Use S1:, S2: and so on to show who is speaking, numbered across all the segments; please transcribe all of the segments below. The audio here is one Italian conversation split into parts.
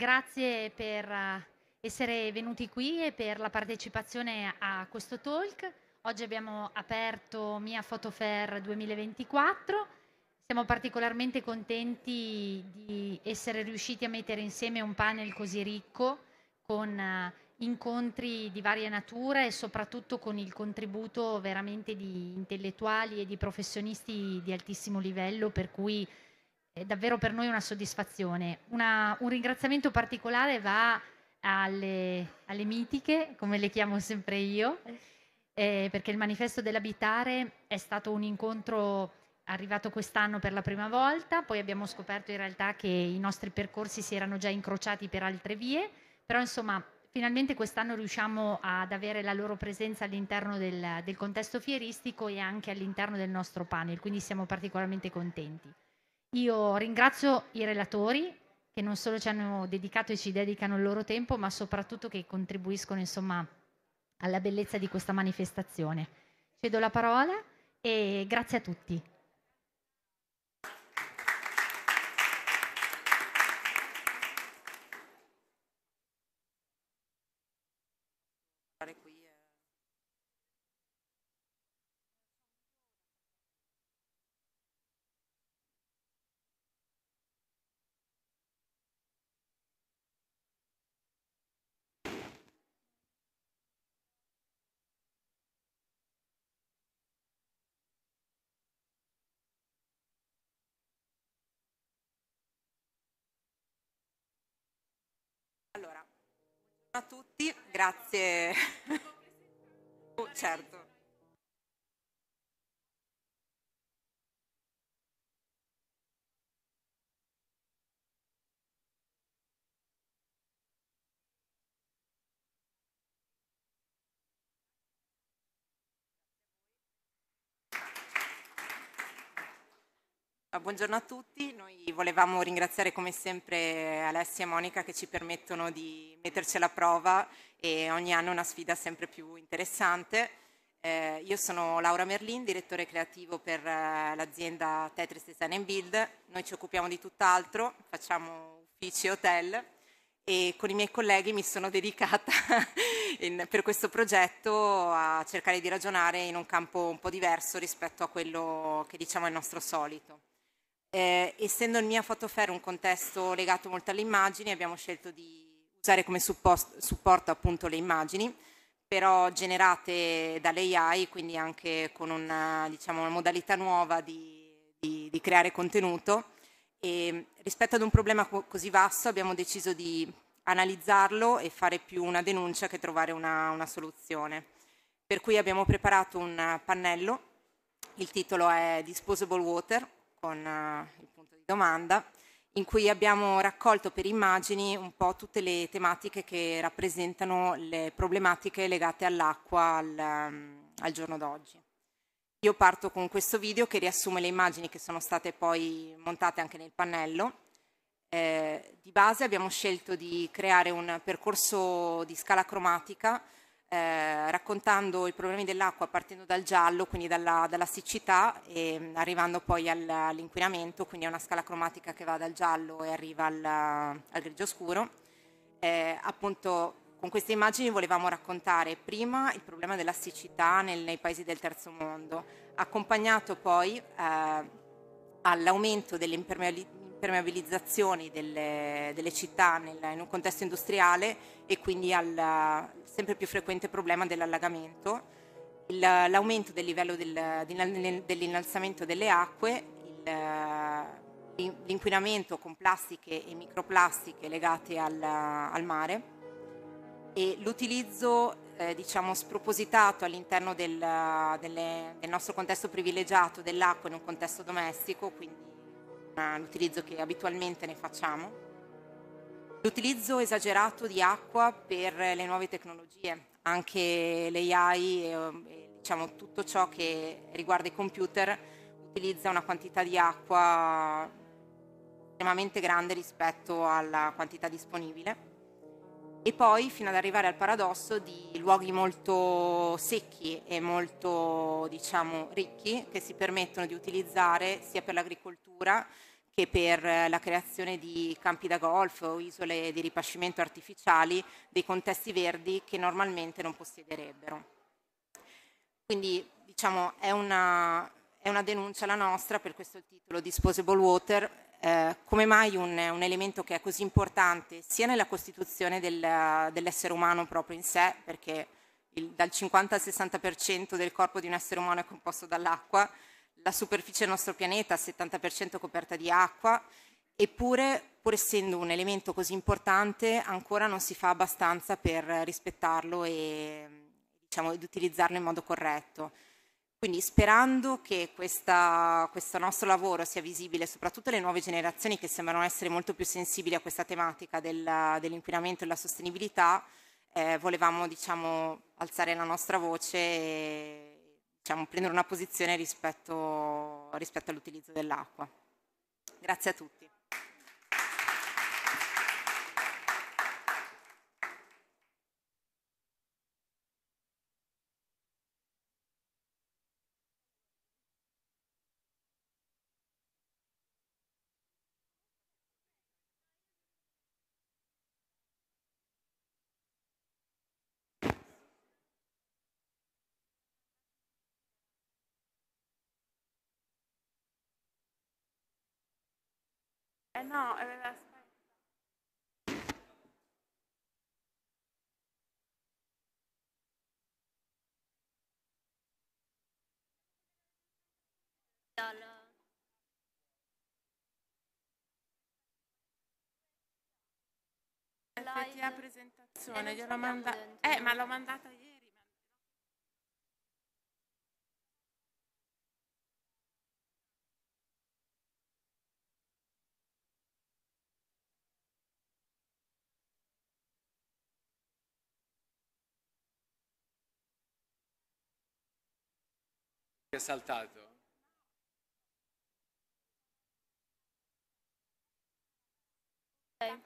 S1: Grazie per eh, essere venuti qui e per la partecipazione a questo talk. Oggi abbiamo aperto Mia Photo Fair 2024. Siamo particolarmente contenti di essere riusciti a mettere insieme un panel così ricco con eh, incontri di varia natura e soprattutto con il contributo veramente di intellettuali e di professionisti di altissimo livello per cui è davvero per noi una soddisfazione. Una, un ringraziamento particolare va alle, alle, mitiche, come le chiamo sempre io, eh, perché il manifesto dell'abitare è stato un incontro arrivato quest'anno per la prima volta, poi abbiamo scoperto in realtà che i nostri percorsi si erano già incrociati per altre vie, però insomma finalmente quest'anno riusciamo ad avere la loro presenza all'interno del, del contesto fieristico e anche all'interno del nostro panel, quindi siamo particolarmente contenti. Io ringrazio i relatori che non solo ci hanno dedicato e ci dedicano il loro tempo, ma soprattutto che contribuiscono insomma, alla bellezza di questa manifestazione. Cedo la parola e grazie a tutti.
S2: a tutti, grazie. Oh, certo. Ah, buongiorno a tutti, noi volevamo ringraziare come sempre Alessia e Monica che ci permettono di metterci alla prova e ogni anno una sfida sempre più interessante. Eh, io sono Laura Merlin, direttore creativo per eh, l'azienda Tetris Design and Build, noi ci occupiamo di tutt'altro, facciamo uffici e hotel e con i miei colleghi mi sono dedicata in, per questo progetto a cercare di ragionare in un campo un po' diverso rispetto a quello che diciamo è il nostro solito. Eh, essendo il mio fotofair un contesto legato molto alle immagini, abbiamo scelto di usare come suppost- supporto appunto le immagini, però generate dall'AI, quindi anche con una, diciamo, una modalità nuova di, di, di creare contenuto. E rispetto ad un problema co- così vasto abbiamo deciso di analizzarlo e fare più una denuncia che trovare una, una soluzione. Per cui abbiamo preparato un pannello, il titolo è Disposable Water, con eh, il punto di domanda, in cui abbiamo raccolto per immagini un po' tutte le tematiche che rappresentano le problematiche legate all'acqua al, ehm, al giorno d'oggi. Io parto con questo video che riassume le immagini che sono state poi montate anche nel pannello. Eh, di base abbiamo scelto di creare un percorso di scala cromatica eh, raccontando i problemi dell'acqua partendo dal giallo, quindi dalla, dalla siccità e mm, arrivando poi al, all'inquinamento, quindi è una scala cromatica che va dal giallo e arriva al, al grigio scuro. Eh, appunto con queste immagini volevamo raccontare prima il problema della siccità nel, nei paesi del terzo mondo, accompagnato poi eh, all'aumento dell'impermeabilità permeabilizzazioni delle, delle città nel, in un contesto industriale e quindi al sempre più frequente problema dell'allagamento, il, l'aumento del livello del, dell'innalzamento delle acque, il, eh, l'inquinamento con plastiche e microplastiche legate al, al mare e l'utilizzo eh, diciamo spropositato all'interno del, delle, del nostro contesto privilegiato dell'acqua in un contesto domestico, quindi eh, l'utilizzo che abitualmente ne facciamo. L'utilizzo esagerato di acqua per le nuove tecnologie, anche l'AI e, eh, e diciamo, tutto ciò che riguarda i computer utilizza una quantità di acqua estremamente grande rispetto alla quantità disponibile e poi fino ad arrivare al paradosso di luoghi molto secchi e molto diciamo, ricchi che si permettono di utilizzare sia per l'agricoltura che per eh, la creazione di campi da golf o isole di ripascimento artificiali dei contesti verdi che normalmente non possiederebbero. Quindi diciamo, è, una, è una denuncia la nostra per questo titolo Disposable Water eh, come mai un, un, elemento che è così importante sia nella costituzione del, dell'essere umano proprio in sé, perché il, dal 50 al 60% del corpo di un essere umano è composto dall'acqua, la superficie del nostro pianeta è 70% coperta di acqua, eppure pur essendo un elemento così importante ancora non si fa abbastanza per rispettarlo e diciamo, utilizzarlo in modo corretto. Quindi sperando che questa, questo nostro lavoro sia visibile soprattutto alle nuove generazioni che sembrano essere molto più sensibili a questa tematica del, dell'inquinamento e della sostenibilità, eh, volevamo diciamo, alzare la nostra voce e diciamo, prendere una posizione rispetto, rispetto all'utilizzo dell'acqua. Grazie a tutti.
S3: Eh no, eh, aveva
S1: Effettiva presentazione, eh, gliel'ho mandata. Eh, ma l'ho mandata ieri.
S4: è saltato? Ah,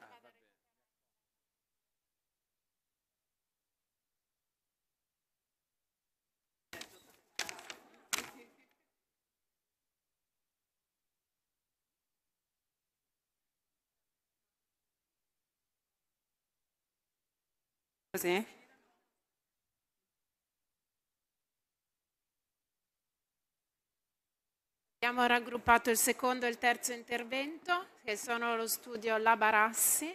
S3: Così? Abbiamo raggruppato il secondo e il terzo intervento, che sono lo studio Labarassi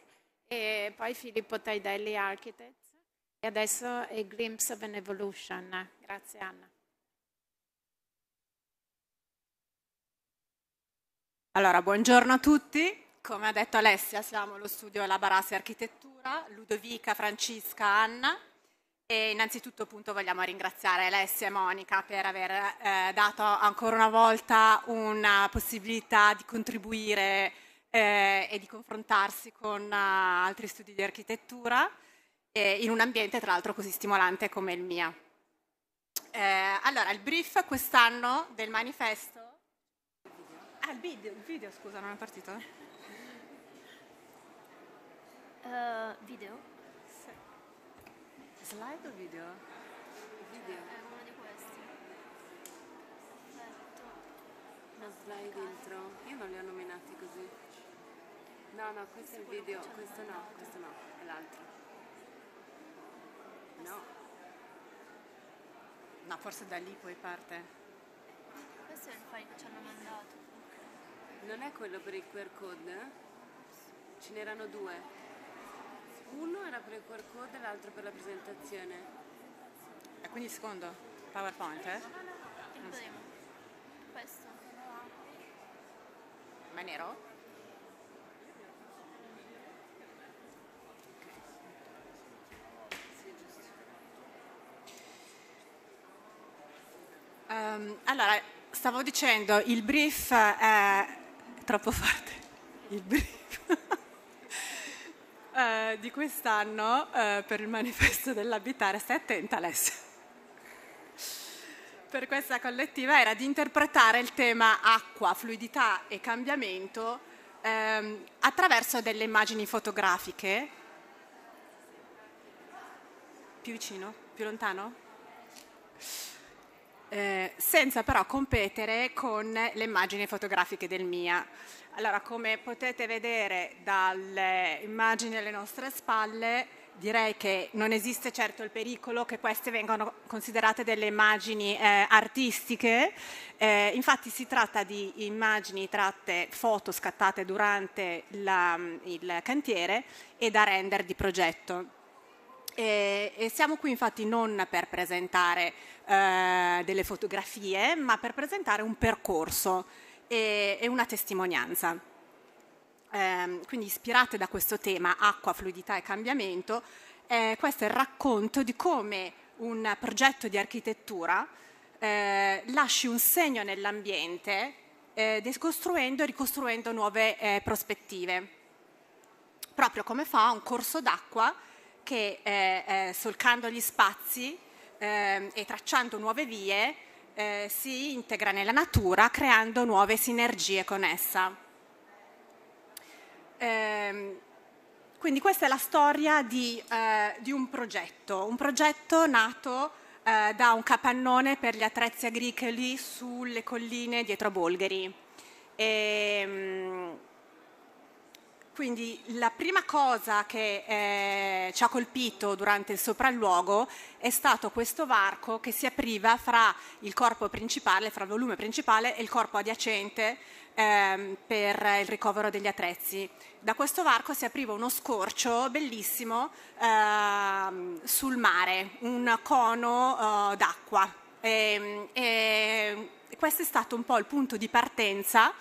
S3: e poi Filippo Taidelli Architects. E adesso è Glimpse of an Evolution. Grazie Anna.
S5: Allora, buongiorno a
S3: tutti. Come ha detto Alessia, siamo lo studio
S5: Labarassi Architettura, Ludovica, Francesca, Anna e innanzitutto appunto, vogliamo ringraziare Alessia e Monica per aver eh, dato ancora una volta una possibilità di contribuire eh, e di confrontarsi con uh, altri studi di architettura eh, in un ambiente tra l'altro così stimolante come il mio. Eh, allora, il brief quest'anno del manifesto... Ah, il video, il video scusa, non è partito.
S6: Uh, video? Slide o video?
S7: Video. è uno di questi. Aspetta. Certo.
S8: Una slide dentro. Io non li ho nominati così. No, no, questo è il video, questo no, questo no, è l'altro. No.
S5: No, forse da lì poi parte.
S8: Questo è il file che ci hanno mandato. Non è quello per il QR code? Ce n'erano due uno era per il QR code e l'altro per la presentazione.
S5: E eh, quindi il secondo? PowerPoint, eh? Il primo. Questo. Ma è nero? Um, allora, stavo dicendo, il brief è troppo forte. Il brief eh, di quest'anno eh, per il manifesto dell'abitare, stai attenta Alessia, per questa collettiva era di interpretare il tema acqua, fluidità e cambiamento ehm, attraverso delle immagini fotografiche. Più vicino? Più lontano? eh, senza però competere con le immagini fotografiche del MIA. Allora, come potete vedere dalle immagini alle nostre spalle, direi che non esiste certo il pericolo che queste vengano considerate delle immagini eh, artistiche, eh, infatti si tratta di immagini tratte foto scattate durante la, il cantiere e da render di progetto e, e siamo qui infatti non per presentare eh, delle fotografie, ma per presentare un percorso e, e una testimonianza. Eh, quindi ispirate da questo tema acqua, fluidità e cambiamento, eh, questo è il racconto di come un progetto di architettura eh, lasci un segno nell'ambiente eh, decostruendo e ricostruendo nuove eh, prospettive proprio come fa un corso d'acqua che eh, eh, solcando gli spazi ehm, e tracciando nuove vie eh, si integra nella natura creando nuove sinergie con essa. Ehm, quindi questa è la storia di, eh, di un progetto, un progetto nato da un capannone per gli attrezzi agricoli sulle colline dietro Bolgheri. E, ehm, quindi la prima cosa che eh, ci ha colpito durante il sopralluogo è stato questo varco che si apriva fra il corpo principale, fra il volume principale e il corpo adiacente ehm, per il ricovero degli attrezzi. Da questo varco si apriva uno scorcio bellissimo ehm, sul mare, un cono eh, d'acqua. E, ehm, e questo è stato un po' il punto di partenza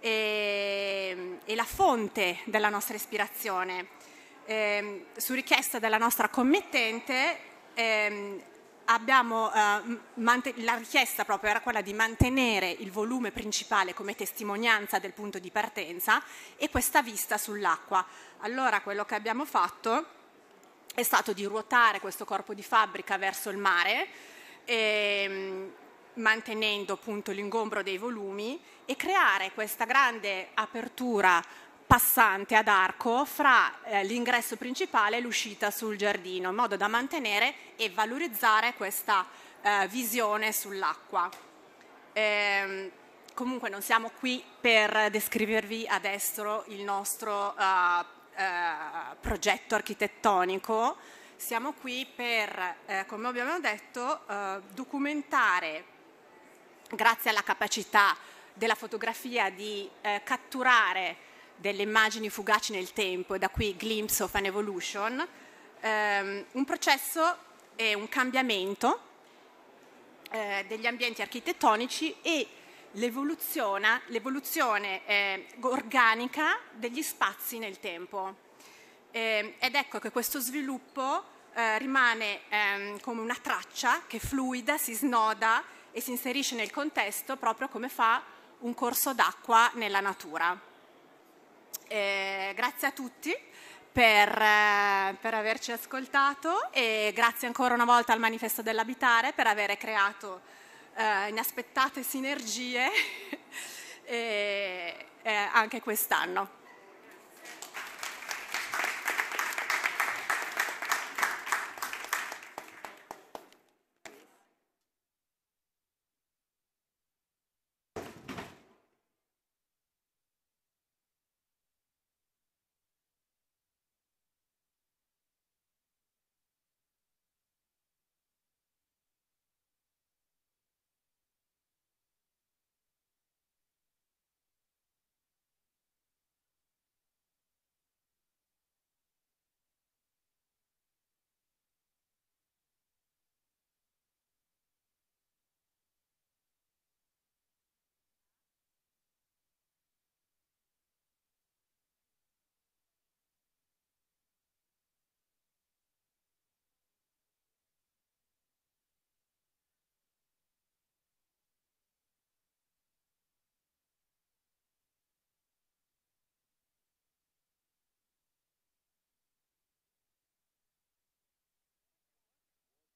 S5: e, ehm, e la fonte della nostra ispirazione. Eh, su richiesta della nostra committente eh, abbiamo, eh, mant- la richiesta proprio era quella di mantenere il volume principale come testimonianza del punto di partenza e questa vista sull'acqua. Allora quello che abbiamo fatto è stato di ruotare questo corpo di fabbrica verso il mare. E, ehm, mantenendo appunto l'ingombro dei volumi e creare questa grande apertura passante ad arco fra eh, l'ingresso principale e l'uscita sul giardino, in modo da mantenere e valorizzare questa eh, visione sull'acqua. Ehm, comunque non siamo qui per descrivervi adesso il nostro eh, eh, progetto architettonico, siamo qui per, eh, come abbiamo detto, eh, documentare grazie alla capacità della fotografia di eh, catturare delle immagini fugaci nel tempo, e da qui Glimpse of an Evolution, ehm, un processo e un cambiamento eh, degli ambienti architettonici e l'evoluzione, l'evoluzione eh, organica degli spazi nel tempo. Eh, ed ecco che questo sviluppo eh, rimane ehm, come una traccia che fluida, si snoda e si inserisce nel contesto proprio come fa un corso d'acqua nella natura. Eh, grazie a tutti per, eh, per averci ascoltato e grazie ancora una volta al Manifesto dell'Abitare per aver creato eh, inaspettate sinergie eh, anche quest'anno.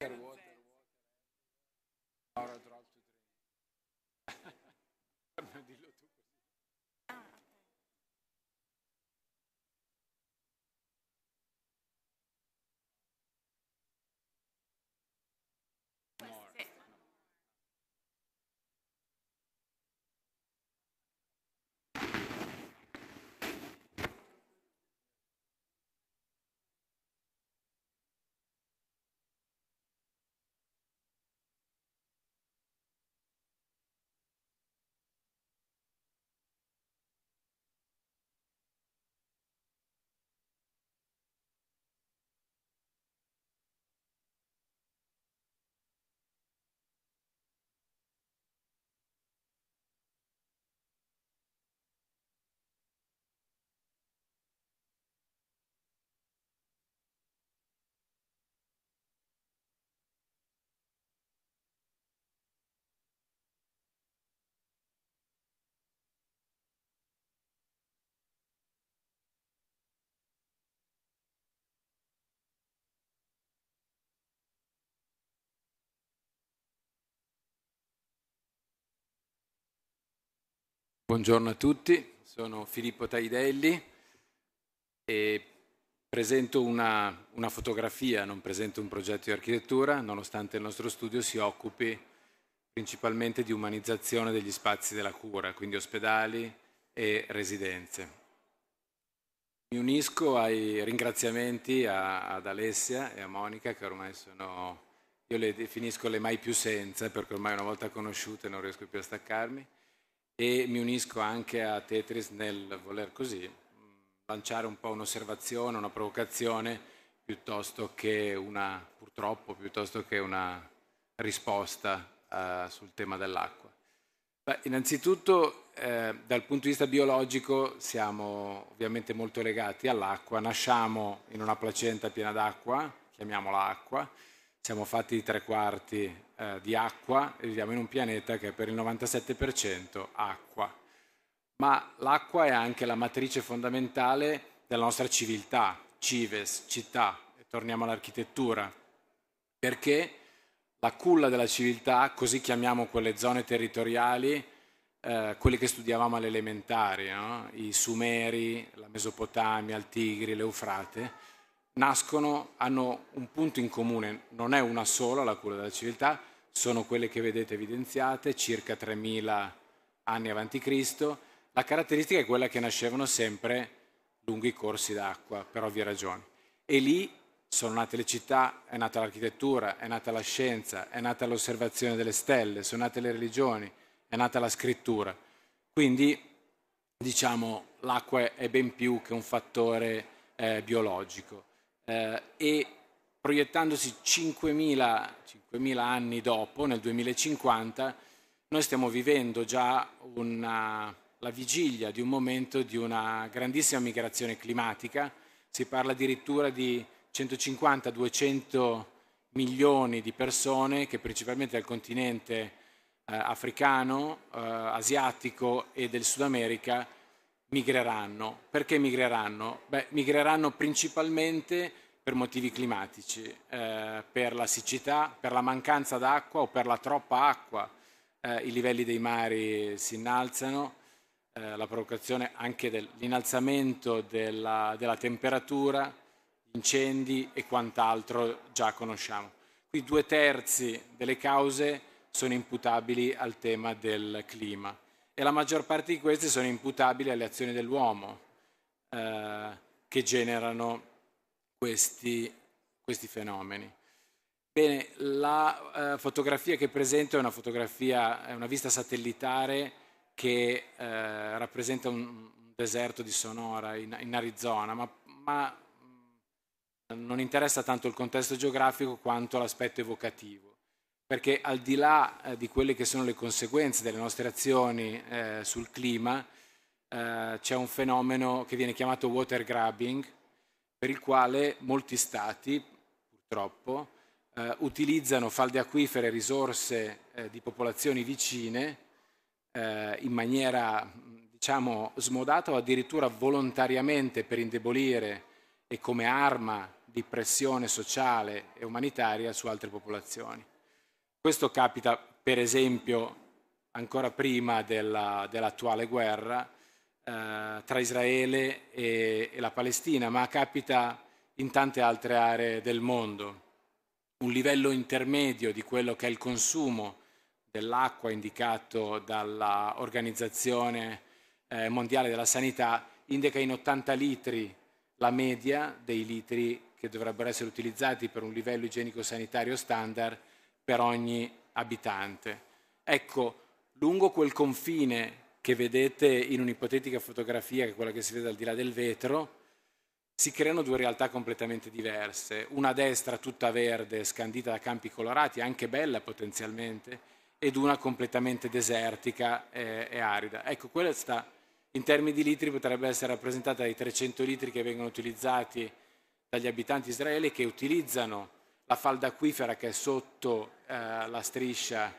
S9: water,
S4: water, water. Buongiorno a tutti, sono Filippo Taidelli e presento una, una, fotografia, non presento un progetto di architettura, nonostante il nostro studio si occupi principalmente di umanizzazione degli spazi della cura, quindi ospedali e residenze. Mi unisco ai ringraziamenti a, ad Alessia e a Monica che ormai sono, io le definisco le mai più senza perché ormai una volta conosciute non riesco più a staccarmi e mi unisco anche a Tetris nel voler così mm, lanciare un po' un'osservazione, una provocazione piuttosto che una, purtroppo, piuttosto che una risposta uh, sul tema dell'acqua. Beh, innanzitutto eh, dal punto di vista biologico siamo ovviamente molto legati all'acqua, nasciamo in una placenta piena d'acqua, chiamiamola acqua, siamo fatti di tre quarti eh, di acqua e viviamo in un pianeta che è per il 97% acqua. Ma l'acqua è anche la matrice fondamentale della nostra civiltà, cives, città, e torniamo all'architettura, perché la culla della civiltà, così chiamiamo quelle zone territoriali, eh, quelle che studiavamo alle elementari, no? i Sumeri, la Mesopotamia, il Tigri, l'Eufrate, nascono, hanno un punto in comune, non è una sola la cura della civiltà, sono quelle che vedete evidenziate, circa 3.000 anni avanti Cristo. La caratteristica è quella che nascevano sempre lungo i corsi d'acqua, per ovvie ragioni. E lì sono nate le città, è nata l'architettura, è nata la scienza, è nata l'osservazione delle stelle, sono nate le religioni, è nata la scrittura. Quindi, diciamo, l'acqua è ben più che un fattore eh, biologico eh, e proiettandosi 5.000, anni dopo, nel 2050, noi stiamo vivendo già una, la vigilia di un momento di una grandissima migrazione climatica, si parla addirittura di 150-200 milioni di persone che principalmente dal continente eh, africano, eh, asiatico e del Sud America migreranno. Perché migreranno? Beh, migreranno principalmente per motivi climatici, eh, per la siccità, per la mancanza d'acqua o per la troppa acqua. Eh, I livelli dei mari si innalzano, eh, la provocazione anche dell'innalzamento della, della temperatura, incendi e quant'altro già conosciamo. Qui due terzi delle cause sono imputabili al tema del clima e la maggior parte di questi sono imputabili alle azioni dell'uomo eh, che generano questi, questi fenomeni. Bene, la eh, fotografia che presento è una fotografia, è una vista satellitare che eh, rappresenta un deserto di Sonora in, in Arizona, ma, ma non interessa tanto il contesto geografico quanto l'aspetto evocativo perché al di là eh, di quelle che sono le conseguenze delle nostre azioni eh, sul clima, eh, c'è un fenomeno che viene chiamato water grabbing, per il quale molti stati, purtroppo, eh, utilizzano falde acquifere, e risorse eh, di popolazioni vicine in maniera diciamo smodata o addirittura volontariamente per indebolire e come arma di pressione sociale e umanitaria su altre popolazioni. Questo capita per esempio ancora prima della, dell'attuale guerra eh, tra Israele e, e la Palestina, ma capita in tante altre aree del mondo. Un livello intermedio di quello che è il consumo dell'acqua indicato dall'Organizzazione eh, Mondiale della Sanità indica in 80 litri la media dei litri che dovrebbero essere utilizzati per un livello igienico sanitario standard per ogni abitante. Ecco, lungo quel confine che vedete in un'ipotetica fotografia, che è quella che si vede al di là del vetro, si creano due realtà completamente diverse. Una destra tutta verde, scandita da campi colorati, anche bella potenzialmente, ed una completamente desertica e, eh, e arida. Ecco, questa in termini di litri potrebbe essere rappresentata dai 300 litri che vengono utilizzati dagli abitanti israeli che utilizzano la falda acquifera che è sotto eh, la striscia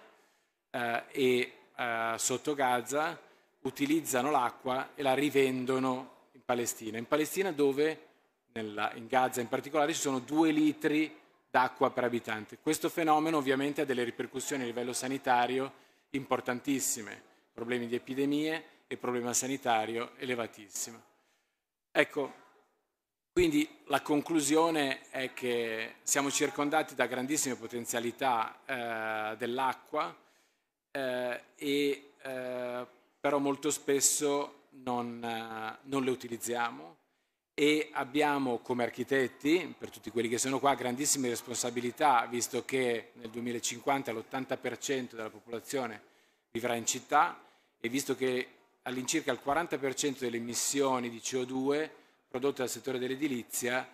S4: eh, e eh, sotto Gaza, utilizzano l'acqua e la rivendono in Palestina. In Palestina dove, nella, in Gaza in particolare, ci sono due litri d'acqua per abitante. Questo fenomeno ovviamente ha delle ripercussioni a livello sanitario importantissime, problemi di epidemie e problema sanitario elevatissimo. Ecco, quindi la conclusione è che siamo circondati da grandissime potenzialità eh, dell'acqua eh, e eh, però molto spesso non, eh, non, le utilizziamo e abbiamo come architetti, per tutti quelli che sono qua, grandissime responsabilità visto che nel 2050 l'80% della popolazione vivrà in città e visto che all'incirca il 40% delle emissioni di CO2 prodotte dal settore dell'edilizia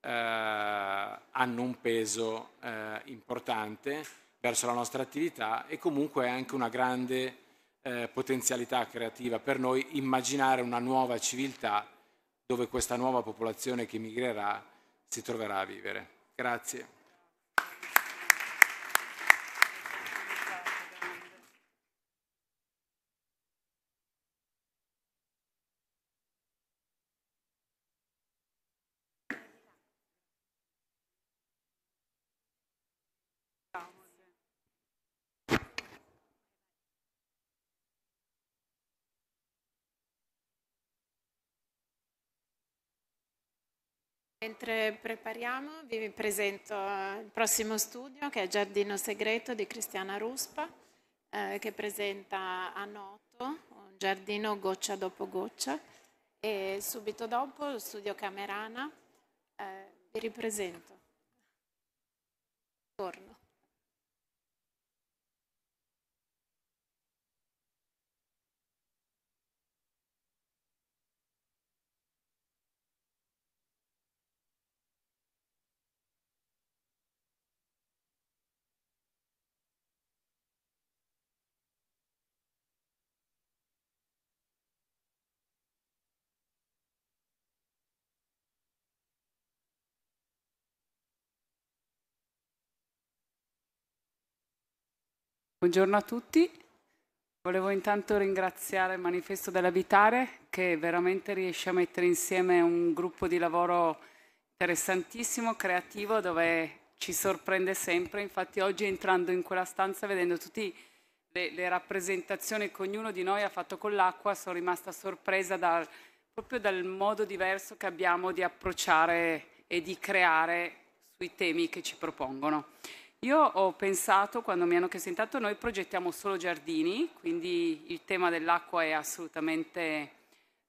S4: eh, hanno un peso eh, importante verso la nostra attività e comunque è anche una grande eh, potenzialità creativa per noi immaginare una nuova civiltà dove questa nuova popolazione che migrerà si troverà a vivere. Grazie.
S3: Mentre prepariamo vi presento eh, il prossimo studio che è Giardino Segreto di Cristiana Ruspa eh, che presenta a Noto un giardino goccia dopo goccia e subito dopo lo studio Camerana eh, vi ripresento. Torno.
S8: Buongiorno a tutti. Volevo intanto ringraziare il Manifesto dell'Abitare che veramente riesce a mettere insieme un gruppo di lavoro interessantissimo, creativo, dove ci sorprende sempre. Infatti oggi entrando in quella stanza vedendo tutte le, le, rappresentazioni che ognuno di noi ha fatto con l'acqua, sono rimasta sorpresa dal, proprio dal modo diverso che abbiamo di approcciare e di creare sui temi che ci propongono. Io ho pensato, quando mi hanno chiesto, intanto noi progettiamo solo giardini, quindi il tema dell'acqua è assolutamente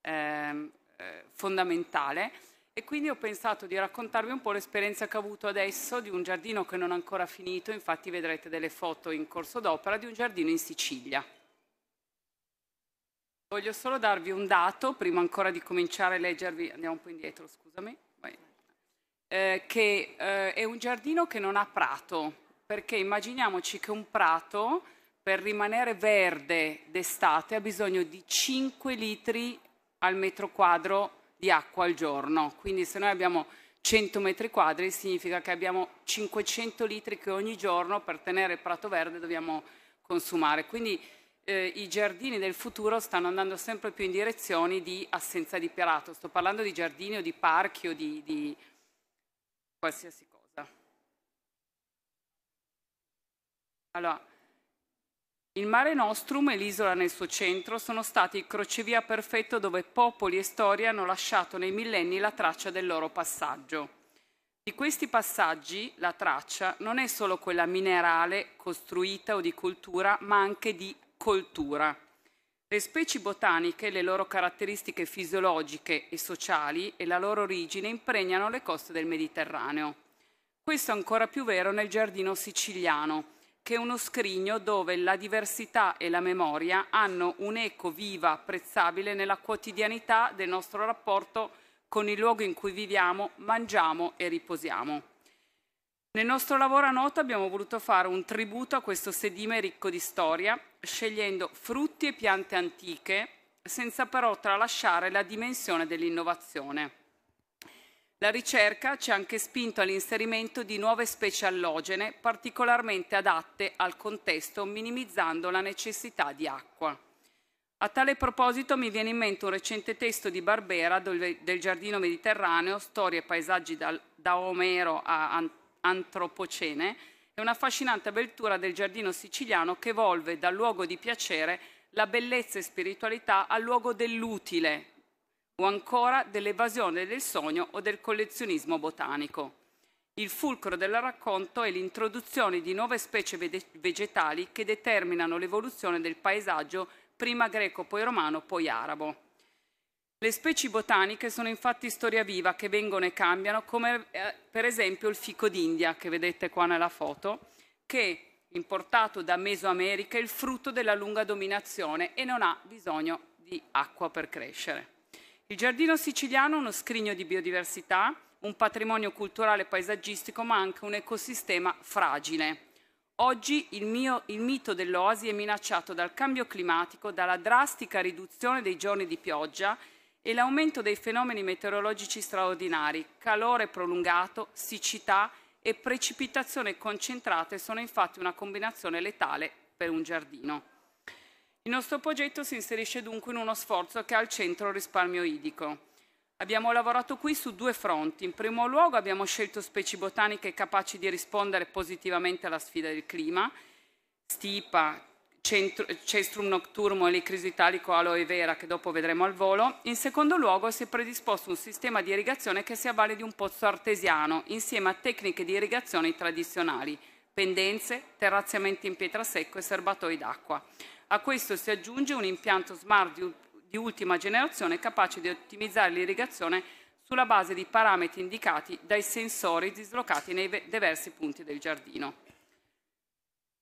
S8: ehm, eh, fondamentale e quindi ho pensato di raccontarvi un po' l'esperienza che ho avuto adesso di un giardino che non è ancora finito, infatti vedrete delle foto in corso d'opera di un giardino in Sicilia. Voglio solo darvi un dato, prima ancora di cominciare a leggervi, andiamo un po' indietro, scusami, eh, che eh, è un giardino che non ha prato, perché immaginiamoci che un prato per rimanere verde d'estate ha bisogno di 5 litri al metro quadro di acqua al giorno. Quindi se noi abbiamo 100 metri quadri significa che abbiamo 500 litri che ogni giorno per tenere il prato verde dobbiamo consumare. Quindi eh, i giardini del futuro stanno andando sempre più in direzioni di assenza di pirato. Sto parlando di giardini o di parchi o di, di qualsiasi cosa. Allora, il Mare Nostrum e l'isola nel suo centro sono stati il crocevia perfetto dove popoli e storie hanno lasciato nei millenni la traccia del loro passaggio. Di questi passaggi la traccia non è solo quella minerale, costruita o di cultura, ma anche di coltura. Le specie botaniche, le loro caratteristiche fisiologiche e sociali e la loro origine impregnano le coste del Mediterraneo. Questo è ancora più vero nel giardino siciliano, che uno scrigno dove la diversità e la memoria hanno un'eco viva, apprezzabile nella quotidianità del nostro rapporto con il luogo in cui viviamo, mangiamo e riposiamo. Nel nostro lavoro a nota abbiamo voluto fare un tributo a questo sedime ricco di storia, scegliendo frutti e piante antiche, senza però tralasciare la dimensione dell'innovazione. La ricerca ci ha anche spinto all'inserimento di nuove specie allogene particolarmente adatte al contesto, minimizzando la necessità di acqua. A tale proposito mi viene in mente un recente testo di Barbera del Giardino Mediterraneo, Storie e paesaggi da, Omero a Antropocene, è un'affascinante avventura del giardino siciliano che evolve dal luogo di piacere la bellezza e spiritualità al luogo dell'utile, o ancora dell'evasione del sogno o del collezionismo botanico. Il fulcro del racconto è l'introduzione di nuove specie vegetali che determinano l'evoluzione del paesaggio prima greco, poi romano, poi arabo. Le specie botaniche sono infatti storia viva che vengono e cambiano, come eh, per esempio il fico d'India che vedete qua nella foto, che importato da Mesoamerica è il frutto della lunga dominazione e non ha bisogno di acqua per crescere. Il giardino siciliano è uno scrigno di biodiversità, un patrimonio culturale e paesaggistico, ma anche un ecosistema fragile. Oggi il, mio, il mito dell'oasi è minacciato dal cambio climatico, dalla drastica riduzione dei giorni di pioggia e l'aumento dei fenomeni meteorologici straordinari, calore prolungato, siccità e precipitazione concentrate sono infatti una combinazione letale per un giardino. Il nostro progetto si inserisce dunque in uno sforzo che ha al centro il risparmio idrico. Abbiamo lavorato qui su due fronti. In primo luogo abbiamo scelto specie botaniche capaci di rispondere positivamente alla sfida del clima, stipa, centro, cestrum nocturmo e l'icris italico aloe vera che dopo vedremo al volo. In secondo luogo si è predisposto un sistema di irrigazione che si avvale di un pozzo artesiano insieme a tecniche di irrigazione tradizionali, pendenze, terrazzamenti in pietra secco e serbatoi d'acqua. A questo si aggiunge un impianto smart di ultima generazione capace di ottimizzare l'irrigazione sulla base di parametri indicati dai sensori dislocati nei diversi punti del giardino.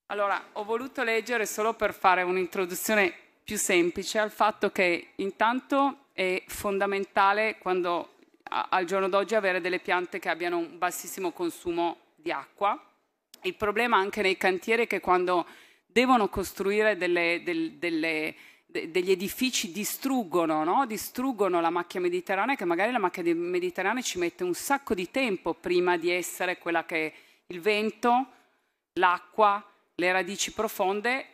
S8: Allora, ho voluto leggere solo per fare un'introduzione più semplice al fatto che intanto è fondamentale quando al giorno d'oggi avere delle piante che abbiano un bassissimo consumo di acqua. Il problema anche nei cantieri è che quando devono costruire delle, del, delle, de, degli edifici, distruggono, no? distruggono la macchia mediterranea, che magari la macchia mediterranea ci mette un sacco di tempo prima di essere quella che è il vento, l'acqua, le radici profonde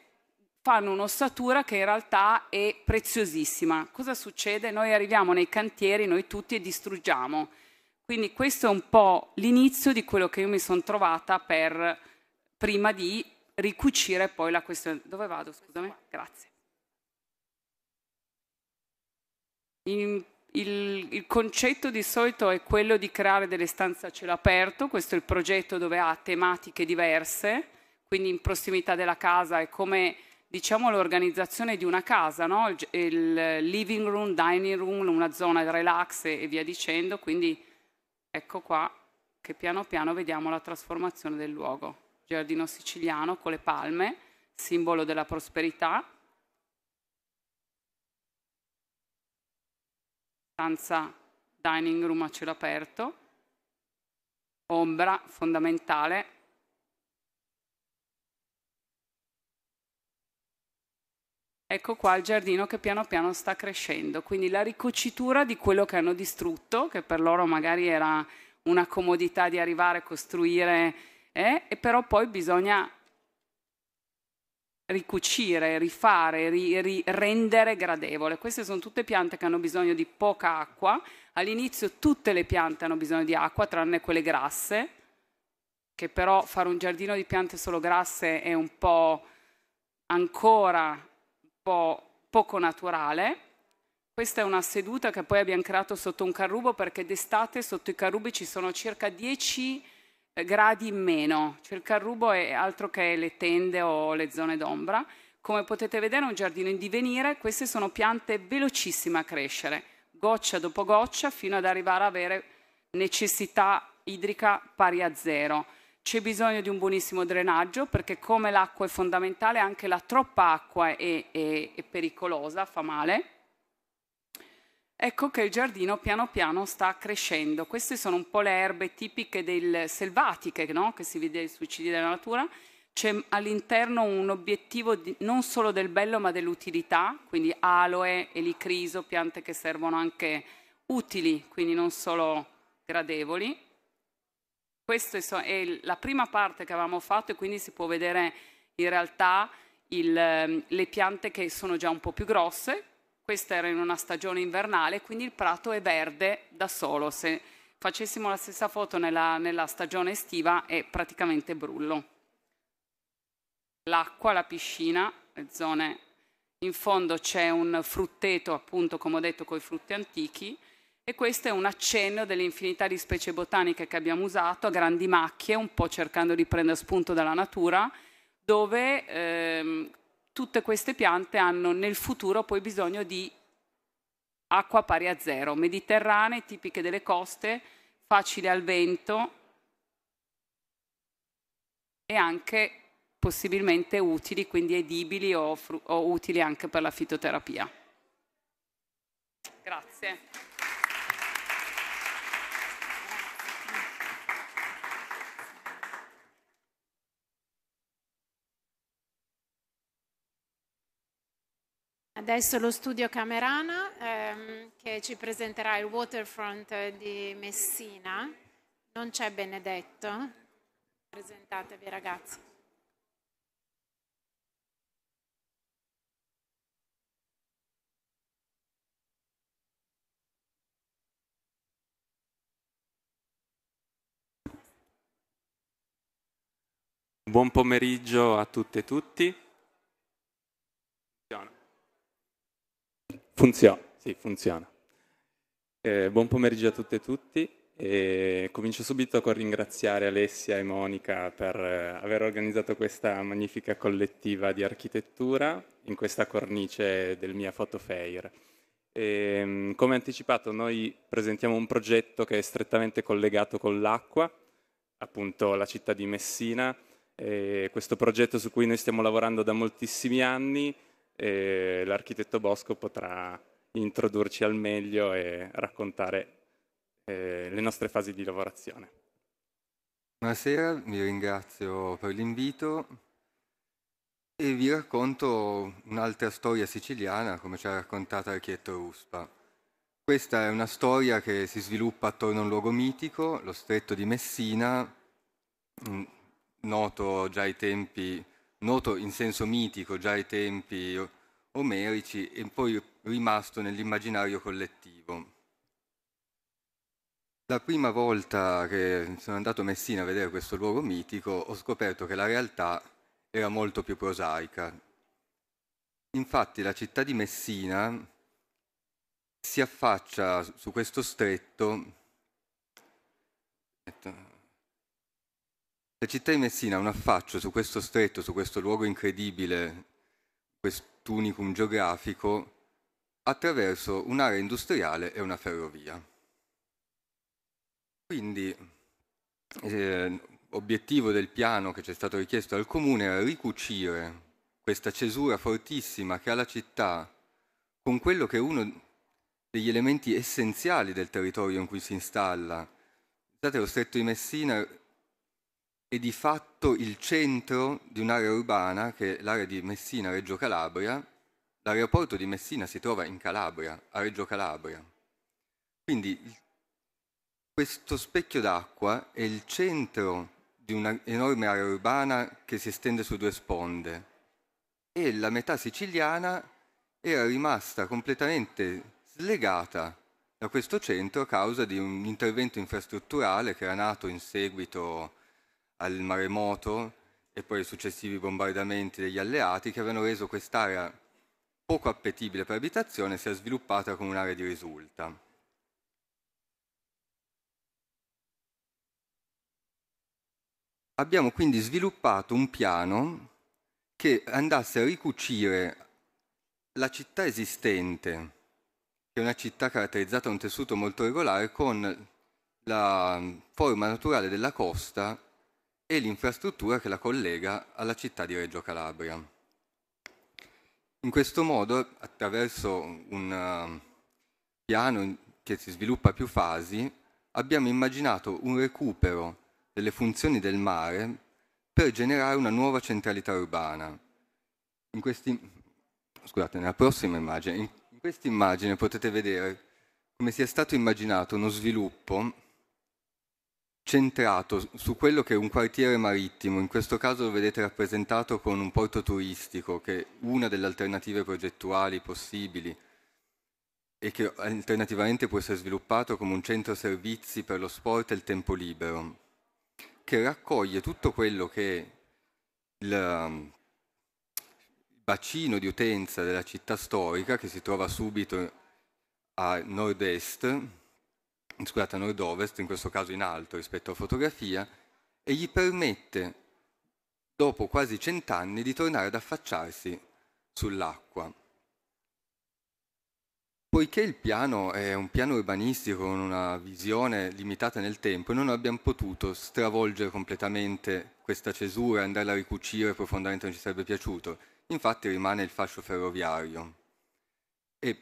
S8: fanno un'ossatura che in realtà è preziosissima. Cosa succede? Noi arriviamo nei cantieri, noi tutti, e distruggiamo. Quindi questo è un po' l'inizio di quello che io mi sono trovata per, prima di ricucire poi la questione. Dove vado? Scusami, grazie. In, il, il, concetto di solito è quello di creare delle stanze a cielo aperto, questo è il progetto dove ha tematiche diverse, quindi in prossimità della casa è come diciamo l'organizzazione di una casa, no? il, il, living room, dining room, una zona relax e, e via dicendo, quindi ecco qua che piano piano vediamo la trasformazione del luogo giardino siciliano con le palme, simbolo della prosperità. Stanza dining room a cielo aperto, ombra fondamentale. Ecco qua il giardino che piano piano sta crescendo, quindi la ricucitura di quello che hanno distrutto, che per loro magari era una comodità di arrivare a costruire eh? e però poi bisogna ricucire, rifare, ri, ri, rendere gradevole. Queste sono tutte piante che hanno bisogno di poca acqua. All'inizio tutte le piante hanno bisogno di acqua, tranne quelle grasse, che però fare un giardino di piante solo grasse è un po' ancora un po' poco naturale. Questa è una seduta che poi abbiamo creato sotto un carrubo perché d'estate sotto i carrubi ci sono circa 10 eh, gradi in meno, cioè il carrubo è altro che le tende o le zone d'ombra. Come potete vedere è un giardino in divenire, queste sono piante velocissime a crescere, goccia dopo goccia fino ad arrivare ad avere necessità idrica pari a zero. C'è bisogno di un buonissimo drenaggio perché come l'acqua è fondamentale anche la troppa acqua è, è, è pericolosa, fa male Ecco che il giardino piano piano sta crescendo. Queste sono un po' le erbe tipiche del selvatiche, no? che si vede sui suicidi della natura. C'è all'interno un obiettivo di, non solo del bello ma dell'utilità, quindi aloe, elicriso, piante che servono anche utili, quindi non solo gradevoli. Questa è la prima parte che avevamo fatto e quindi si può vedere in realtà il, ehm, le piante che sono già un po' più grosse, questa era in una stagione invernale, quindi il prato è verde da solo. Se facessimo la stessa foto nella, nella stagione estiva è praticamente brullo. L'acqua, la piscina, le zone in fondo c'è un frutteto, appunto, come ho detto, con i frutti antichi. E questo è un accenno dell'infinità di specie botaniche che abbiamo usato a grandi macchie, un po' cercando di prendere spunto dalla natura, dove ehm, tutte queste piante hanno nel futuro poi bisogno di acqua pari a zero, mediterranee, tipiche delle coste, facili al vento e anche possibilmente utili, quindi edibili o, o utili anche per la fitoterapia. Grazie.
S3: adesso lo studio Camerana ehm, che ci presenterà il waterfront di Messina. Non c'è Benedetto. Presentatevi ragazzi.
S9: Buon pomeriggio a tutte
S4: e tutti. Funziona, sì, funziona. Eh, buon pomeriggio a tutte e tutti. E comincio subito con ringraziare Alessia e Monica per eh, aver organizzato questa magnifica collettiva di architettura in questa cornice del Mia Photo Fair. E, ehm, come anticipato, noi presentiamo un progetto che è strettamente collegato con l'acqua, appunto la città di Messina. E eh, questo progetto su cui noi stiamo lavorando da moltissimi anni e l'architetto Bosco potrà
S9: introdurci al meglio e raccontare eh, le nostre fasi di lavorazione. Buonasera, vi ringrazio per l'invito e vi racconto un'altra storia siciliana come ci ha raccontato l'architetto Ruspa. Questa è una storia che si sviluppa attorno a un luogo mitico, lo stretto di Messina, mm, noto già ai tempi noto in senso mitico già ai tempi omerici e poi rimasto nell'immaginario collettivo. La prima volta che sono andato a Messina a vedere questo luogo mitico ho scoperto che la realtà era molto più prosaica. Infatti la città di Messina si affaccia su questo stretto la città di Messina ha un affaccio su questo stretto, su questo luogo incredibile, quest'unicum geografico, attraverso un'area industriale e una ferrovia. Quindi eh, del piano che ci è stato richiesto al comune era ricucire questa cesura fortissima che ha la città con quello che è uno degli elementi essenziali del territorio in cui si installa. Pensate, lo stretto di Messina è di fatto il centro di un'area urbana che è l'area di Messina-Reggio Calabria. L'aeroporto di Messina si trova in Calabria, a Reggio Calabria. Quindi questo specchio d'acqua è il centro di un'enorme area urbana che si estende su due sponde e la metà siciliana era rimasta completamente slegata da questo centro a causa di un intervento infrastrutturale che era nato in seguito al maremoto e poi ai successivi bombardamenti degli alleati che avevano reso quest'area poco appetibile per abitazione si è sviluppata come un'area di risulta. Abbiamo quindi sviluppato un piano che andasse a ricucire la città esistente, che è una città caratterizzata da un tessuto molto regolare, con la forma naturale della costa e l'infrastruttura che la collega alla città di Reggio Calabria. In questo modo, attraverso un um, piano che si sviluppa a più fasi, abbiamo immaginato un recupero delle funzioni del mare per generare una nuova centralità urbana. In questi, scusate, nella prossima immagine, in questa immagine potete vedere come sia stato immaginato uno sviluppo centrato su quello che è un quartiere marittimo, in questo caso lo vedete rappresentato con un porto turistico che è una delle alternative progettuali possibili e che alternativamente può essere sviluppato come un centro servizi per lo sport e il tempo libero, che raccoglie tutto quello che è il um, bacino di utenza della città storica che si trova subito a nord-est scusate, a nord-ovest, in questo caso in alto rispetto a fotografia, e gli permette, dopo quasi cent'anni, di tornare ad affacciarsi sull'acqua. Poiché il piano è un piano urbanistico con una visione limitata nel tempo, non abbiamo potuto stravolgere completamente questa cesura, andarla a ricucire profondamente non ci sarebbe piaciuto. Infatti rimane il fascio ferroviario. E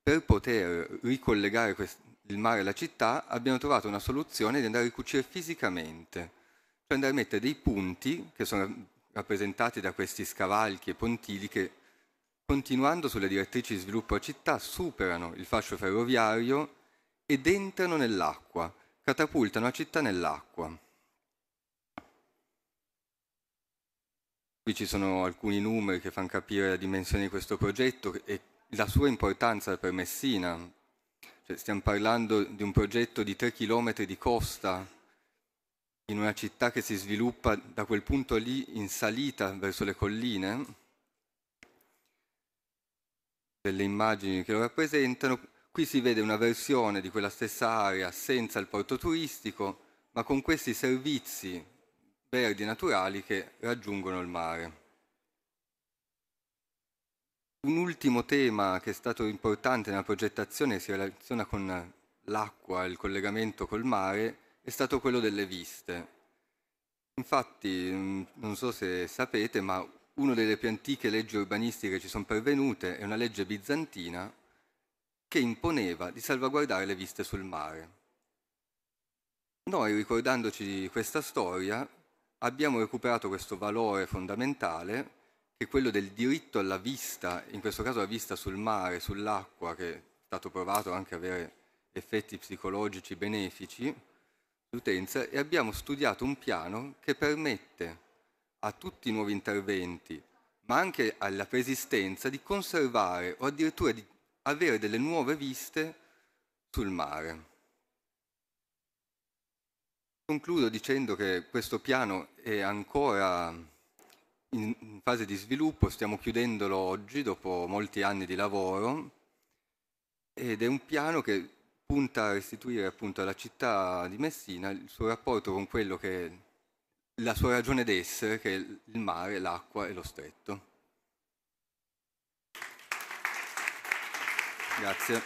S9: per poter ricollegare questo, il mare e la città, abbiamo trovato una soluzione di andare a ricucire cioè fisicamente, cioè andare a mettere dei punti che sono rappresentati da questi scavalchi e pontili che continuando sulle direttrici di sviluppo a città superano il fascio ferroviario ed entrano nell'acqua, catapultano la città nell'acqua. Qui ci sono alcuni numeri che fanno capire la dimensione di questo progetto e la sua importanza per Messina, cioè, stiamo parlando di un progetto di 3 km di costa in una città che si sviluppa da quel punto lì in salita verso le colline, delle immagini che lo rappresentano, qui si vede una versione di quella stessa area senza il porto turistico, ma con questi servizi verdi naturali che raggiungono il mare. Un ultimo tema che è stato importante nella progettazione si relaziona con l'acqua, il collegamento col mare, è stato quello delle viste. Infatti, mm, non so se sapete, ma una delle più antiche leggi urbanistiche che ci sono pervenute è una legge bizantina che imponeva di salvaguardare le viste sul mare. Noi, ricordandoci di questa storia, abbiamo recuperato questo valore fondamentale che è quello del diritto alla vista, in questo caso la vista sul mare, sull'acqua, che è stato provato anche avere effetti psicologici benefici, l'utenza, e abbiamo studiato un piano che permette a tutti i nuovi interventi, ma anche alla preesistenza, di conservare o addirittura di avere delle nuove viste sul mare. Concludo dicendo che questo piano è ancora in fase di sviluppo, stiamo chiudendolo oggi dopo molti anni di lavoro ed è un piano che punta a restituire appunto alla città di Messina il suo rapporto con quello che è la sua ragione d'essere, che è il mare, l'acqua e lo stretto. Grazie.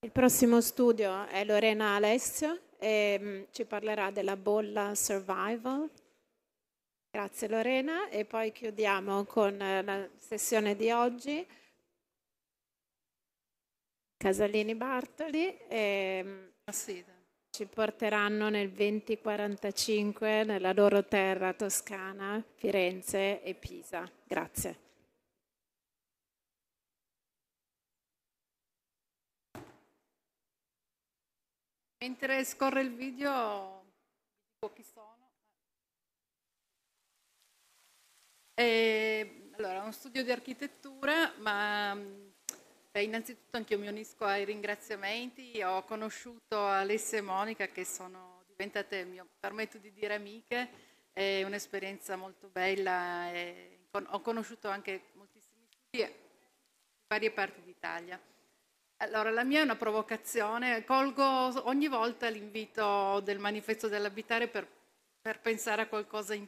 S3: Il prossimo studio è Lorena Alessio e mm, ci parlerà della bolla survival. Grazie Lorena e poi chiudiamo con eh, la sessione di oggi. Casalini Bartoli e mm, ci porteranno nel 2045 nella loro terra toscana, Firenze e Pisa. Grazie.
S6: Mentre scorre il video, dico chi sono. E, allora, uno studio di architettura, ma eh, innanzitutto io mi unisco ai ringraziamenti. Ho conosciuto Alessia e Monica che sono diventate, mi permetto di dire, amiche. È un'esperienza molto bella. E, con, ho conosciuto anche moltissimi studi in varie parti d'Italia. Allora, la mia è una provocazione. Colgo ogni volta l'invito del manifesto dell'abitare per, per pensare a qualcosa di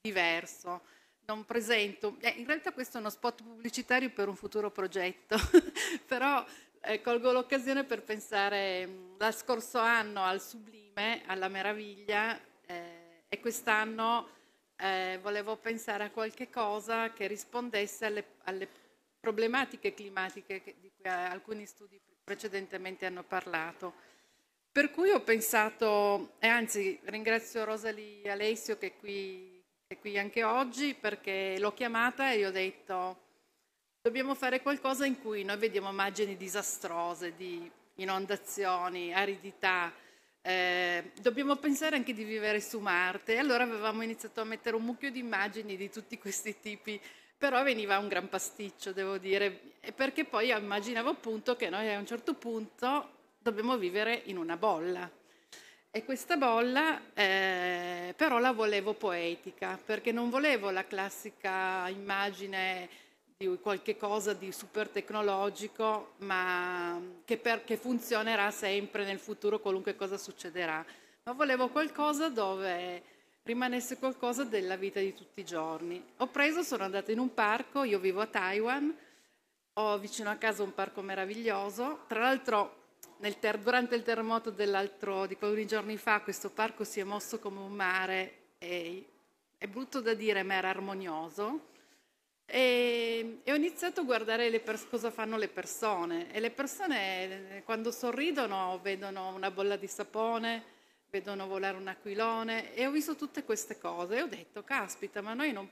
S6: diverso. Non presento. Eh, in realtà questo è uno spot pubblicitario per un futuro progetto, però eh, colgo l'occasione per pensare mm, lo scorso anno al sublime, alla meraviglia eh, e quest'anno eh, volevo pensare a qualche cosa che rispondesse alle, alle problematiche climatiche di cui eh, alcuni studi precedentemente hanno parlato. Per cui ho pensato, e anzi ringrazio Rosalie Alessio che è qui, è qui anche oggi perché l'ho chiamata e gli ho detto dobbiamo fare qualcosa in cui noi vediamo immagini disastrose di inondazioni, aridità, eh, dobbiamo pensare anche di vivere su Marte. Allora avevamo iniziato a mettere un mucchio di immagini di tutti questi tipi di però veniva un gran pasticcio, devo dire, perché poi immaginavo appunto che noi a un certo punto dobbiamo vivere in una bolla. E questa bolla eh, però la volevo poetica, perché non volevo la classica immagine di qualche cosa di super tecnologico, ma che, per, che funzionerà sempre nel futuro qualunque cosa succederà, ma volevo qualcosa dove rimanesse qualcosa della vita di tutti i giorni. Ho preso, sono andata in un parco, io vivo a Taiwan, ho vicino a casa un parco meraviglioso, tra l'altro ter- durante il terremoto dell'altro, di alcuni giorni fa, questo parco si è mosso come un mare e è brutto da dire ma era armonioso. E, e ho iniziato a guardare pers- cosa fanno le persone e le persone quando sorridono vedono una bolla di sapone, vedono volare un aquilone e ho visto tutte queste cose e ho detto, caspita, ma noi non,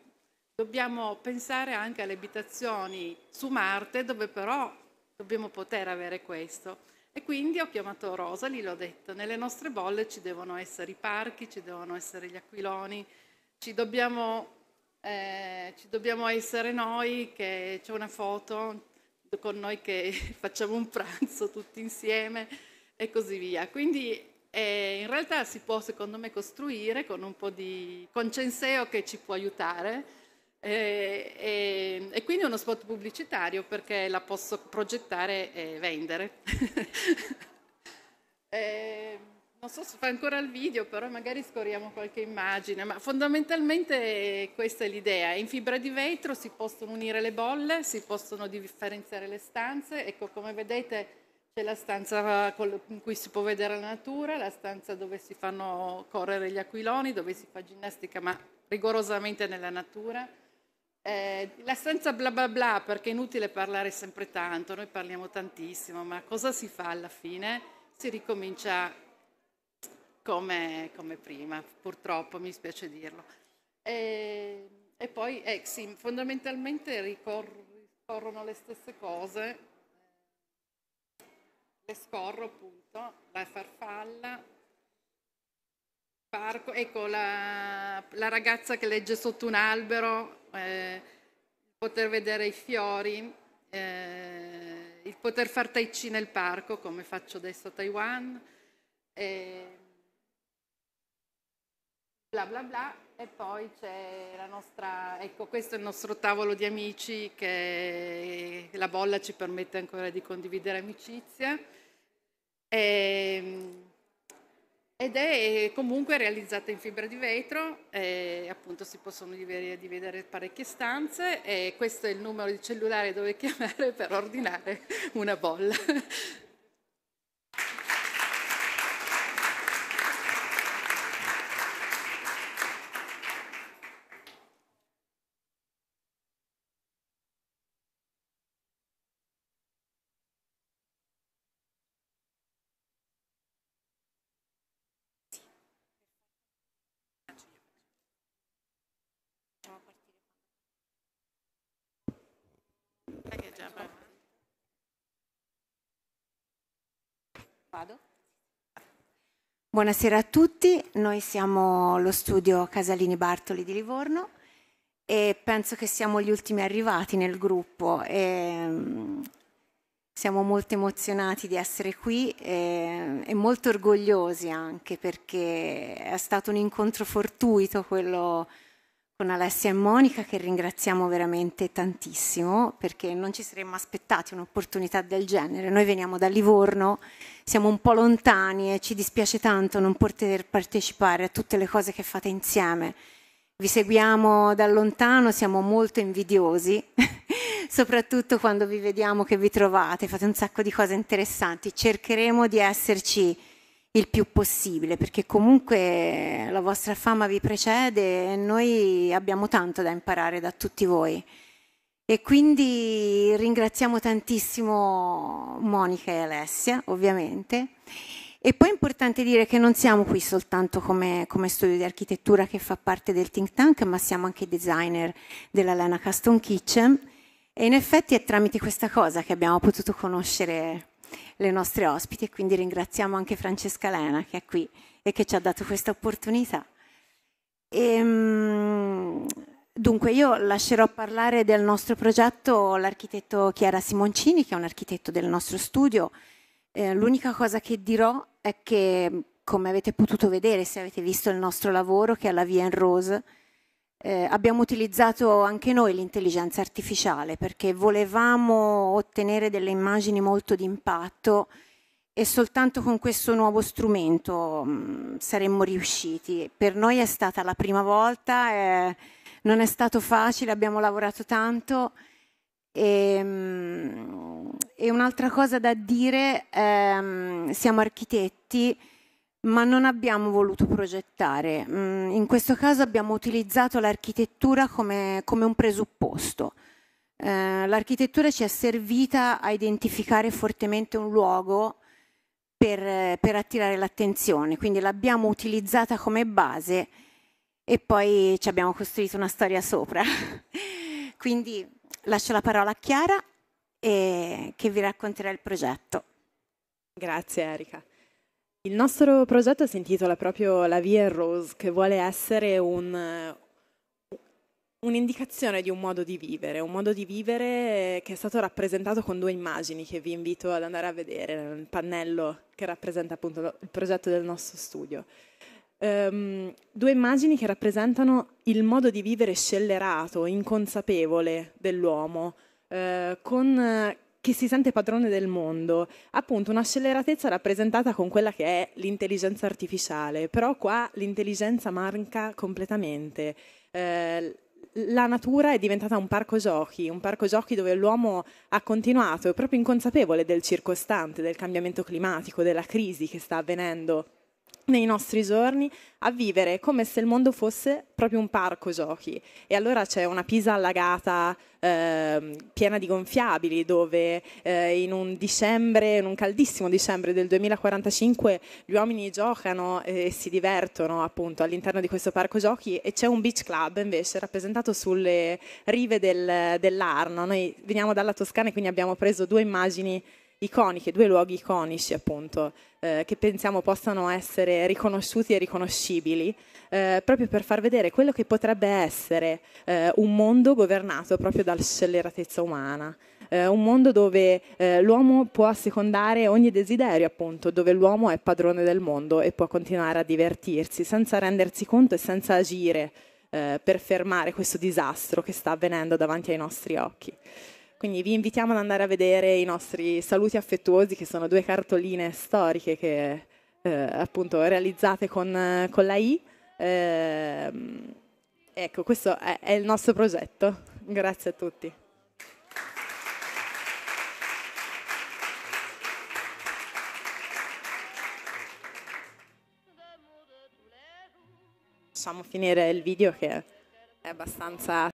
S6: dobbiamo pensare anche alle abitazioni su Marte dove però dobbiamo poter avere questo. E quindi ho chiamato Rosa, gli ho detto, nelle nostre bolle ci devono essere i parchi, ci devono essere gli aquiloni, ci dobbiamo, eh, ci dobbiamo essere noi, che c'è una foto con noi che facciamo un pranzo tutti insieme e così via. Quindi e in realtà si può, secondo me, costruire con un po' di concenseo che ci può aiutare. E, e, e quindi è uno spot pubblicitario perché la posso progettare e vendere. e, non so se fa ancora il video, però magari scorriamo qualche immagine, ma fondamentalmente questa è l'idea. In fibra di vetro si possono unire le bolle, si possono differenziare le stanze. Ecco, come vedete c'è la stanza eh, in cui si può vedere la natura, la stanza dove si fanno correre gli aquiloni, dove si fa ginnastica, ma rigorosamente nella natura. Eh, la stanza bla bla bla, perché è inutile parlare sempre tanto, noi parliamo tantissimo, ma cosa si fa alla fine? Si ricomincia come, come prima, purtroppo, mi spiace dirlo. Eh, e poi, eh, sì, fondamentalmente ricorrono le stesse cose scorro appunto la farfalla, parco, ecco la, la ragazza che legge sotto un albero, eh, poter vedere i fiori, eh, il poter far tai chi nel parco come faccio adesso a Taiwan, eh, bla bla bla. E poi c'è la nostra, ecco questo è il nostro tavolo di amici che la bolla ci permette ancora di condividere amicizia. E, ehm, ed è eh, comunque realizzata in fibra di vetro, eh, appunto si possono dividere parecchie stanze e questo è il numero di cellulare dove chiamare per ordinare una bolla.
S7: Vado? Buonasera a tutti, noi siamo lo studio Casalini Bartoli di Livorno e penso che siamo gli ultimi arrivati nel gruppo. E mm, siamo molto emozionati di essere qui e, e, molto orgogliosi anche perché è stato un incontro fortuito quello con Alessia e Monica che ringraziamo veramente tantissimo perché non ci saremmo aspettati un'opportunità del genere. Noi veniamo da Livorno, siamo un po' lontani e ci dispiace tanto non poter partecipare a tutte le cose che fate insieme. Vi seguiamo da lontano, siamo molto invidiosi, soprattutto quando vi vediamo che vi trovate, fate un sacco di cose interessanti. Cercheremo di esserci il più possibile, perché comunque la vostra fama vi precede e noi abbiamo tanto da imparare da tutti voi. E quindi ringraziamo tantissimo Monica e Alessia, ovviamente. E poi è importante dire che non siamo qui soltanto come, come, studio di architettura che fa parte del think tank, ma siamo anche designer della Lena Custom Kitchen. E in effetti è tramite questa cosa che abbiamo potuto conoscere le nostre ospiti e quindi ringraziamo anche Francesca Lena che è qui e che ci ha dato questa opportunità. E, ehm, dunque io lascerò parlare del nostro progetto l'architetto Chiara Simoncini che è un architetto del nostro studio. Eh, l'unica cosa che dirò è che come avete potuto vedere se avete visto il nostro lavoro che è la Via in Rose, eh, abbiamo utilizzato anche noi l'intelligenza artificiale perché volevamo ottenere delle immagini molto d'impatto e soltanto con questo nuovo strumento mh, mm, saremmo riusciti. Per noi è stata la prima volta, eh, non è stato facile, abbiamo lavorato tanto. E, mh, mm, e un'altra cosa da dire, ehm, siamo architetti ma non abbiamo voluto progettare. Mm, in questo caso abbiamo utilizzato l'architettura come, come un presupposto. Eh, l'architettura ci è servita a identificare fortemente un luogo per, per attirare l'attenzione, quindi l'abbiamo utilizzata come base e poi ci abbiamo costruito una storia sopra. quindi lascio la parola a Chiara e, che vi racconterà il progetto. Grazie Erika. Il
S10: nostro progetto si intitola proprio La Via Rose, che vuole essere un, un'indicazione di un modo di vivere, un modo di vivere che è stato rappresentato con due immagini che vi invito ad andare a vedere nel pannello che rappresenta appunto il progetto del nostro studio. Um, due immagini che rappresentano il modo di vivere scellerato, inconsapevole dell'uomo, uh, con che si sente padrone del mondo, appunto una scelleratezza rappresentata con quella che è l'intelligenza artificiale, però qua l'intelligenza manca completamente. Eh, la natura è diventata un parco giochi, un parco giochi dove l'uomo ha continuato, è proprio inconsapevole del circostante, del cambiamento climatico, della crisi che sta avvenendo nei nostri giorni a vivere come se il mondo fosse proprio un parco giochi. E allora c'è una Pisa allagata, eh, piena di gonfiabili, dove eh, in un dicembre, in un caldissimo dicembre del 2045, gli uomini giocano e si divertono appunto all'interno di questo parco giochi e c'è un beach club invece rappresentato sulle rive del, dell'Arno. Noi veniamo dalla Toscana e quindi abbiamo preso due immagini iconiche, due luoghi iconici appunto, eh, che pensiamo possano essere riconosciuti e riconoscibili, eh, proprio per far vedere quello che potrebbe essere eh, un mondo governato proprio dalla scelleratezza umana. Eh, un mondo dove eh, l'uomo può assecondare ogni desiderio, appunto, dove l'uomo è padrone del mondo e può continuare a divertirsi senza rendersi conto e senza agire eh, per fermare questo disastro che sta avvenendo davanti ai nostri occhi. Quindi vi invitiamo ad andare a vedere i nostri saluti affettuosi, che sono due cartoline storiche che eh, appunto realizzate con, con la I. Eh, ecco, questo è, è il nostro progetto. Grazie a tutti.
S8: Facciamo finire il video che
S9: è abbastanza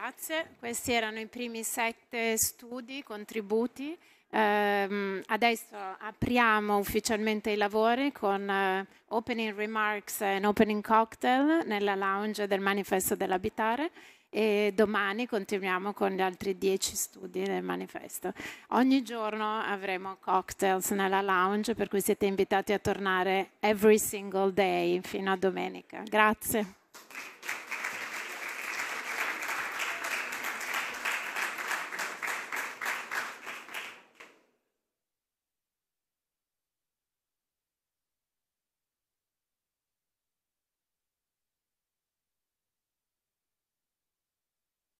S3: Grazie, questi erano i primi sette studi, contributi. Eh, adesso apriamo ufficialmente i lavori con eh, opening remarks e opening cocktail nella lounge del manifesto dell'abitare e domani continuiamo con gli altri dieci studi del manifesto. Ogni giorno avremo cocktails nella lounge per cui siete invitati a tornare every single day fino a domenica. Grazie.